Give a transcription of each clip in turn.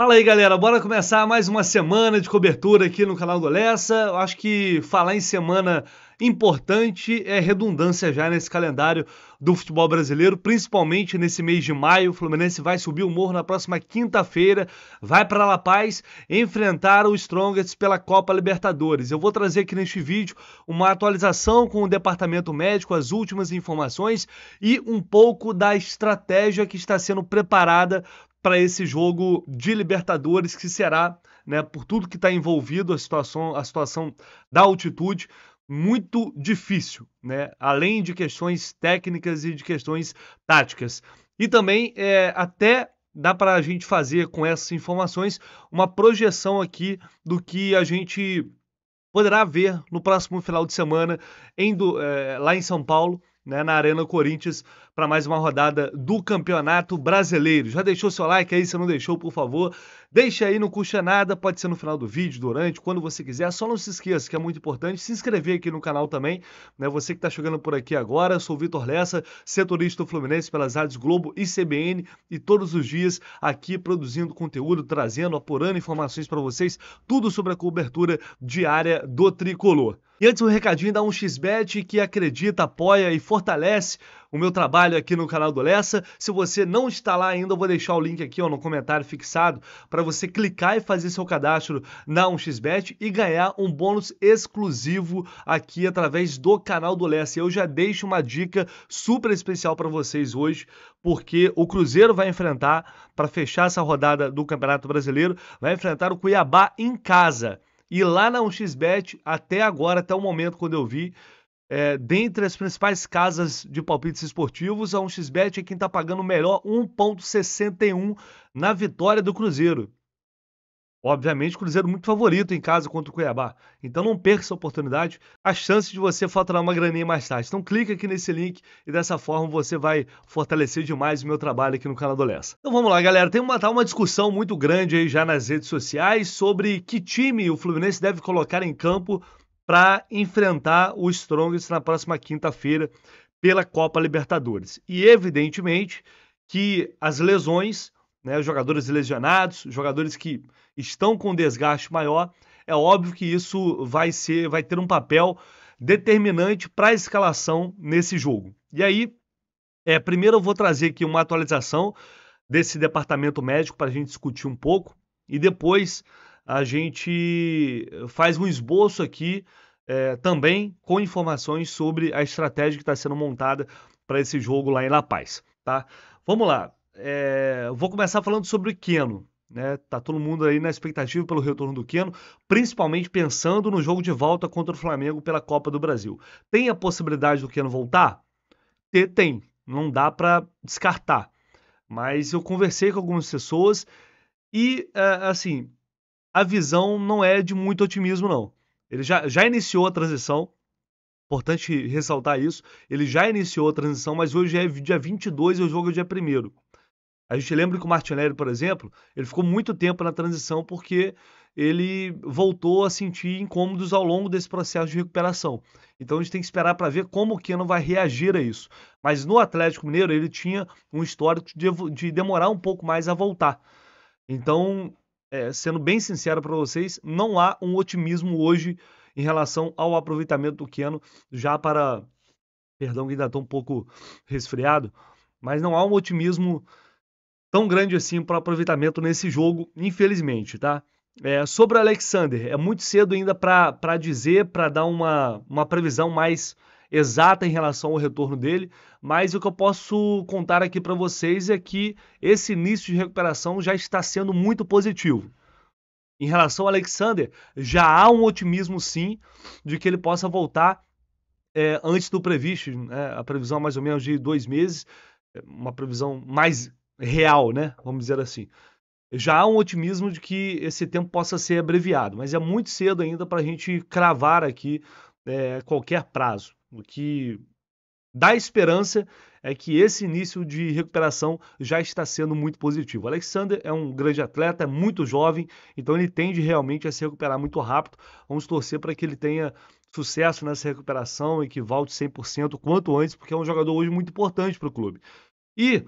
Fala aí, galera. Bora começar mais uma semana de cobertura aqui no canal do Lessa. Eu acho que falar em semana importante é redundância já nesse calendário do futebol brasileiro, principalmente nesse mês de maio. O Fluminense vai subir o morro na próxima quinta-feira, vai para La Paz enfrentar o Strongest pela Copa Libertadores. Eu vou trazer aqui neste vídeo uma atualização com o departamento médico, as últimas informações e um pouco da estratégia que está sendo preparada para esse jogo de Libertadores, que será, né, por tudo que está envolvido, a situação, a situação da altitude, muito difícil, né? além de questões técnicas e de questões táticas. E também é, até dá para a gente fazer com essas informações uma projeção aqui do que a gente poderá ver no próximo final de semana em do, é, lá em São Paulo né, na Arena Corinthians para mais uma rodada do Campeonato Brasileiro. Já deixou seu like aí? Se não deixou, por favor, deixe aí, não custa nada, pode ser no final do vídeo, durante, quando você quiser. Só não se esqueça que é muito importante se inscrever aqui no canal também. Né? Você que está chegando por aqui agora, sou o Vitor Lessa, setorista do Fluminense pelas rádios Globo e CBN e todos os dias aqui produzindo conteúdo, trazendo, apurando informações para vocês, tudo sobre a cobertura diária do Tricolor. E antes um recadinho da 1xBet que acredita, apoia e fortalece o meu trabalho aqui no canal do Lessa. Se você não está lá ainda, eu vou deixar o link aqui ó, no comentário fixado para você clicar e fazer seu cadastro na 1xBet e ganhar um bônus exclusivo aqui através do canal do Lessa. Eu já deixo uma dica super especial para vocês hoje, porque o Cruzeiro vai enfrentar, para fechar essa rodada do Campeonato Brasileiro, vai enfrentar o Cuiabá em casa. E lá na 1xBet, até agora, até o momento quando eu vi, é, dentre as principais casas de palpites esportivos, a 1xBet é quem está pagando melhor 1,61 na vitória do Cruzeiro. Obviamente, o Cruzeiro muito favorito em casa contra o Cuiabá. Então não perca essa oportunidade, a chance de você faturar uma graninha mais tarde. Então clica aqui nesse link e dessa forma você vai fortalecer demais o meu trabalho aqui no canal do Lessa. Então vamos lá, galera. Tem uma, tá uma discussão muito grande aí já nas redes sociais sobre que time o Fluminense deve colocar em campo para enfrentar o Strongest na próxima quinta-feira pela Copa Libertadores. E evidentemente que as lesões, né, os jogadores lesionados, jogadores que estão com desgaste maior, é óbvio que isso vai ser, vai ter um papel determinante para a escalação nesse jogo. E aí, é, primeiro eu vou trazer aqui uma atualização desse departamento médico para a gente discutir um pouco e depois a gente faz um esboço aqui é, também com informações sobre a estratégia que está sendo montada para esse jogo lá em La Paz, tá? Vamos lá. É, vou começar falando sobre o Keno. Né? Tá todo mundo aí na expectativa pelo retorno do Keno, principalmente pensando no jogo de volta contra o Flamengo pela Copa do Brasil. Tem a possibilidade do Keno voltar? Tem, não dá para descartar. Mas eu conversei com algumas pessoas e, é, assim, a visão não é de muito otimismo, não. Ele já, já iniciou a transição, importante ressaltar isso. Ele já iniciou a transição, mas hoje é dia 22 e o jogo é dia 1. A gente lembra que o Martinelli, por exemplo, ele ficou muito tempo na transição porque ele voltou a sentir incômodos ao longo desse processo de recuperação. Então a gente tem que esperar para ver como o Keno vai reagir a isso. Mas no Atlético Mineiro ele tinha um histórico de, de demorar um pouco mais a voltar. Então, é, sendo bem sincero para vocês, não há um otimismo hoje em relação ao aproveitamento do Keno já para. Perdão que ainda estou um pouco resfriado, mas não há um otimismo tão grande assim para aproveitamento nesse jogo, infelizmente, tá? É, sobre o Alexander, é muito cedo ainda para dizer, para dar uma, uma previsão mais exata em relação ao retorno dele, mas o que eu posso contar aqui para vocês é que esse início de recuperação já está sendo muito positivo. Em relação ao Alexander, já há um otimismo sim de que ele possa voltar é, antes do previsto, né? a previsão é mais ou menos de dois meses, é uma previsão mais real, né? Vamos dizer assim. Já há um otimismo de que esse tempo possa ser abreviado, mas é muito cedo ainda para a gente cravar aqui é, qualquer prazo. O que dá esperança é que esse início de recuperação já está sendo muito positivo. O Alexander é um grande atleta, é muito jovem, então ele tende realmente a se recuperar muito rápido. Vamos torcer para que ele tenha sucesso nessa recuperação e que volte 100% quanto antes, porque é um jogador hoje muito importante para o clube. E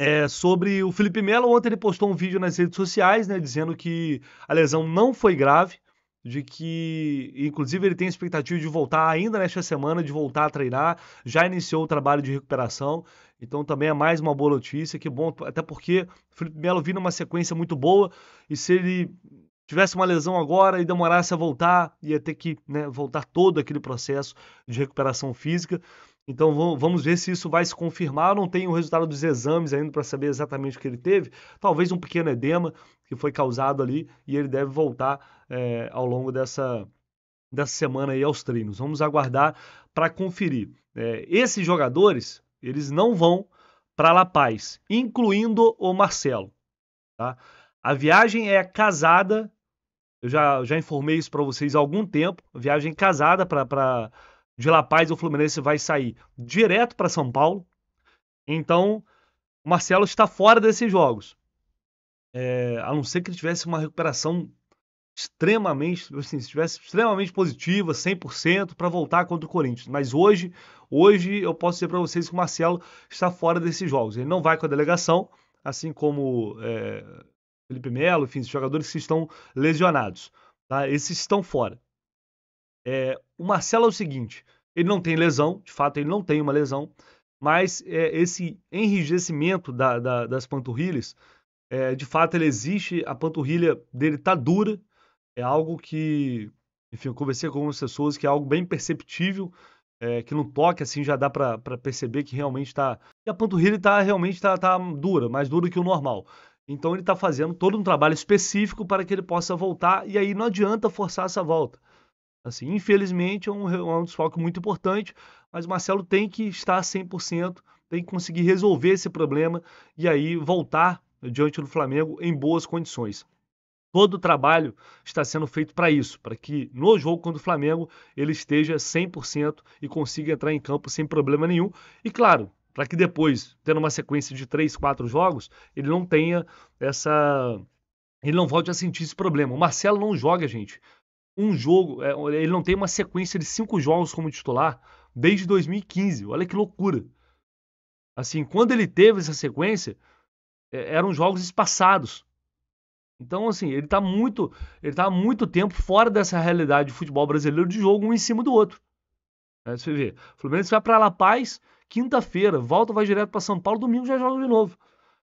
é, sobre o Felipe Melo, ontem ele postou um vídeo nas redes sociais, né, dizendo que a lesão não foi grave, de que, inclusive, ele tem expectativa de voltar ainda nesta semana, de voltar a treinar, já iniciou o trabalho de recuperação, então também é mais uma boa notícia, que bom, até porque o Felipe Melo vinha numa sequência muito boa, e se ele tivesse uma lesão agora e demorasse a voltar, ia ter que né, voltar todo aquele processo de recuperação física. Então vamos ver se isso vai se confirmar. Eu não tenho o resultado dos exames ainda para saber exatamente o que ele teve. Talvez um pequeno edema que foi causado ali e ele deve voltar é, ao longo dessa, dessa semana aí aos treinos. Vamos aguardar para conferir. É, esses jogadores eles não vão para La Paz, incluindo o Marcelo. Tá? A viagem é casada. Eu já, já informei isso para vocês há algum tempo. Viagem casada para de La Paz o Fluminense vai sair direto para São Paulo. Então, o Marcelo está fora desses jogos. É, a não ser que ele tivesse uma recuperação extremamente, assim, se tivesse extremamente positiva, 100% para voltar contra o Corinthians. Mas hoje, hoje eu posso dizer para vocês que o Marcelo está fora desses jogos. Ele não vai com a delegação, assim como é, Felipe Melo, enfim, os jogadores que estão lesionados. Tá? Esses estão fora. É, o Marcelo é o seguinte: ele não tem lesão, de fato ele não tem uma lesão, mas é, esse enrijecimento da, da, das panturrilhas, é, de fato ele existe, a panturrilha dele tá dura, é algo que, enfim, eu conversei com algumas pessoas que é algo bem perceptível, é, que no toque assim já dá para perceber que realmente está. E a panturrilha está realmente tá, tá dura, mais dura que o normal. Então ele está fazendo todo um trabalho específico para que ele possa voltar, e aí não adianta forçar essa volta. Assim, infelizmente é um, é um desfalque muito importante, mas o Marcelo tem que estar 100%, tem que conseguir resolver esse problema e aí voltar diante do Flamengo em boas condições. Todo o trabalho está sendo feito para isso, para que no jogo contra o Flamengo ele esteja 100% e consiga entrar em campo sem problema nenhum. E claro, para que depois, tendo uma sequência de 3, 4 jogos, ele não tenha essa. Ele não volte a sentir esse problema. O Marcelo não joga, gente, um jogo, é, ele não tem uma sequência de cinco jogos como titular desde 2015. Olha que loucura. Assim, quando ele teve essa sequência, é, eram jogos espaçados. Então, assim, ele está muito, ele tá há muito tempo fora dessa realidade de futebol brasileiro de jogo um em cima do outro. É, você vê, o Fluminense vai para La Paz quinta-feira, volta, vai direto para São Paulo, domingo já joga de novo.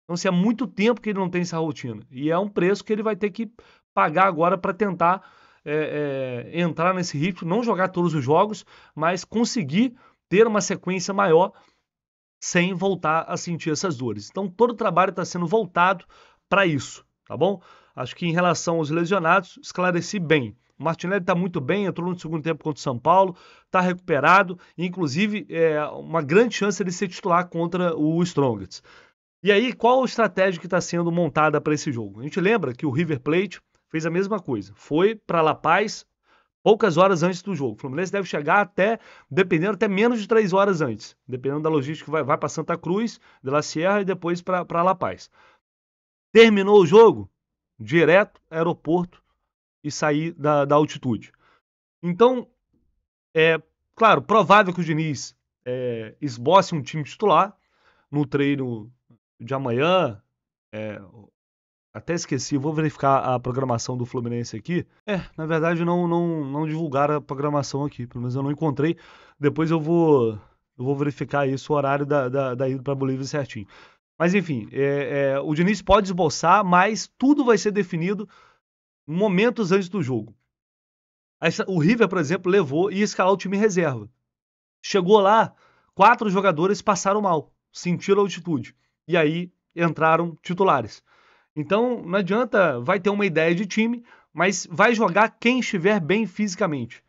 Então, assim, há muito tempo que ele não tem essa rotina. E é um preço que ele vai ter que pagar agora para tentar é, é, entrar nesse ritmo, não jogar todos os jogos, mas conseguir ter uma sequência maior sem voltar a sentir essas dores. Então todo o trabalho está sendo voltado para isso, tá bom? Acho que em relação aos lesionados, esclareci bem. O Martinelli está muito bem, entrou no segundo tempo contra o São Paulo, está recuperado, inclusive é uma grande chance de ser titular contra o Strongest. E aí, qual a estratégia que está sendo montada para esse jogo? A gente lembra que o River Plate fez a mesma coisa. Foi para La Paz poucas horas antes do jogo. O Fluminense deve chegar até, dependendo, até menos de três horas antes. Dependendo da logística, vai, vai para Santa Cruz, de La Sierra e depois para La Paz. Terminou o jogo, direto, aeroporto e sair da, da altitude. Então, é claro, provável que o Diniz é, esboce um time titular no treino de amanhã, é, até esqueci, vou verificar a programação do Fluminense aqui. É, na verdade não, não, não divulgaram a programação aqui, pelo menos eu não encontrei. Depois eu vou, eu vou verificar isso, o horário da, da, da ida para Bolívia certinho. Mas enfim, é, é, o Diniz pode esboçar, mas tudo vai ser definido momentos antes do jogo. O River, por exemplo, levou e escalou o time reserva. Chegou lá, quatro jogadores passaram mal, sentiram a altitude. E aí entraram titulares. Então não adianta, vai ter uma ideia de time, mas vai jogar quem estiver bem fisicamente.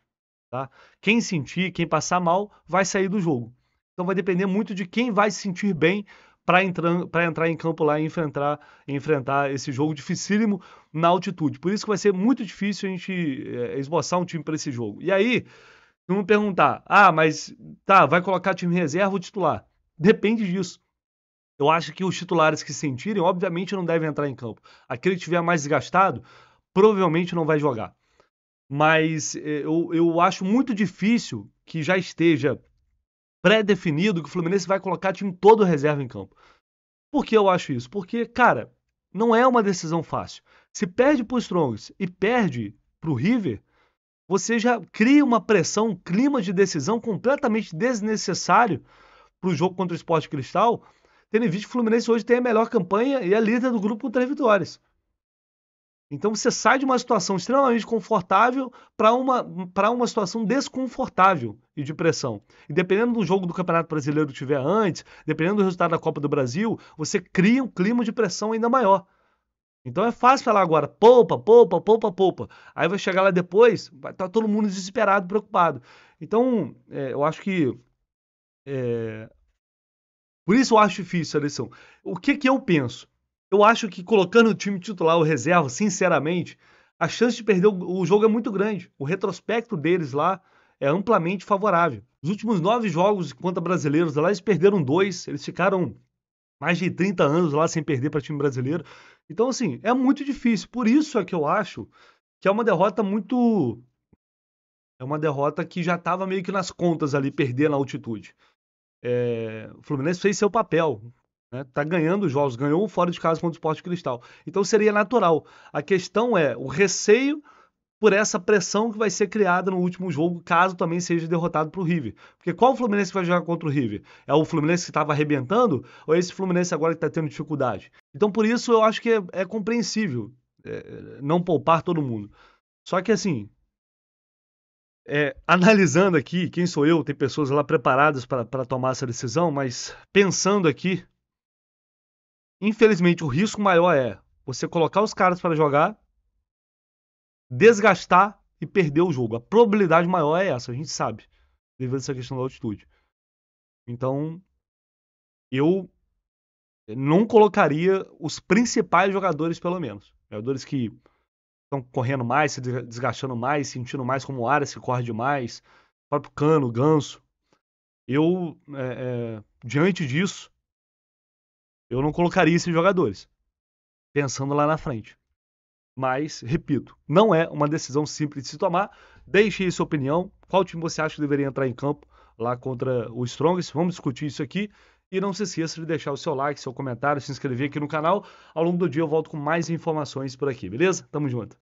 Tá? Quem sentir, quem passar mal, vai sair do jogo. Então vai depender muito de quem vai se sentir bem para entrar, entrar em campo lá e enfrentar, enfrentar esse jogo dificílimo na altitude. Por isso que vai ser muito difícil a gente é, esboçar um time para esse jogo. E aí, vamos perguntar, ah, mas tá, vai colocar time reserva ou titular? Depende disso. Eu acho que os titulares que sentirem, obviamente, não devem entrar em campo. Aquele que estiver mais desgastado, provavelmente não vai jogar. Mas eh, eu, eu acho muito difícil que já esteja pré-definido que o Fluminense vai colocar time todo reserva em campo. Por que eu acho isso? Porque, cara, não é uma decisão fácil. Se perde para o Strongs e perde para o River, você já cria uma pressão, um clima de decisão completamente desnecessário para o jogo contra o Esporte Cristal, Tendo em vista que o Fluminense hoje tem a melhor campanha e é líder do grupo com três vitórias. Então você sai de uma situação extremamente confortável para uma, uma situação desconfortável e de pressão. E dependendo do jogo do Campeonato Brasileiro que tiver antes, dependendo do resultado da Copa do Brasil, você cria um clima de pressão ainda maior. Então é fácil falar agora, poupa, poupa, poupa, poupa. Aí vai chegar lá depois, vai estar tá todo mundo desesperado, preocupado. Então, é, eu acho que é, por isso eu acho difícil a eleição. O que, que eu penso? Eu acho que colocando o time titular ou reserva, sinceramente, a chance de perder o, o jogo é muito grande. O retrospecto deles lá é amplamente favorável. Os últimos nove jogos contra brasileiros lá, eles perderam dois, eles ficaram mais de 30 anos lá sem perder para time brasileiro. Então, assim, é muito difícil. Por isso é que eu acho que é uma derrota muito. É uma derrota que já estava meio que nas contas ali, perder na altitude. É, o Fluminense fez seu papel. Né? tá ganhando os jogos, ganhou fora de casa contra o Esporte Cristal. Então seria natural. A questão é o receio por essa pressão que vai ser criada no último jogo, caso também seja derrotado para o River. Porque qual o Fluminense que vai jogar contra o River? É o Fluminense que estava arrebentando ou é esse Fluminense agora que está tendo dificuldade? Então por isso eu acho que é, é compreensível é, não poupar todo mundo. Só que assim, é, analisando aqui, quem sou eu, tem pessoas lá preparadas para tomar essa decisão, mas pensando aqui, infelizmente o risco maior é você colocar os caras para jogar, desgastar e perder o jogo. A probabilidade maior é essa, a gente sabe, devido a essa questão da altitude. Então, eu não colocaria os principais jogadores, pelo menos. Jogadores que estão correndo mais, se desgastando mais, sentindo mais como ar se corre demais, o próprio Cano, Ganso. Eu, é, é, diante disso, eu não colocaria esses jogadores, pensando lá na frente. Mas, repito, não é uma decisão simples de se tomar. Deixe aí sua opinião. Qual time você acha que deveria entrar em campo lá contra o Strongest? Vamos discutir isso aqui. E não se esqueça de deixar o seu like, seu comentário, se inscrever aqui no canal. Ao longo do dia eu volto com mais informações por aqui, beleza? Tamo junto.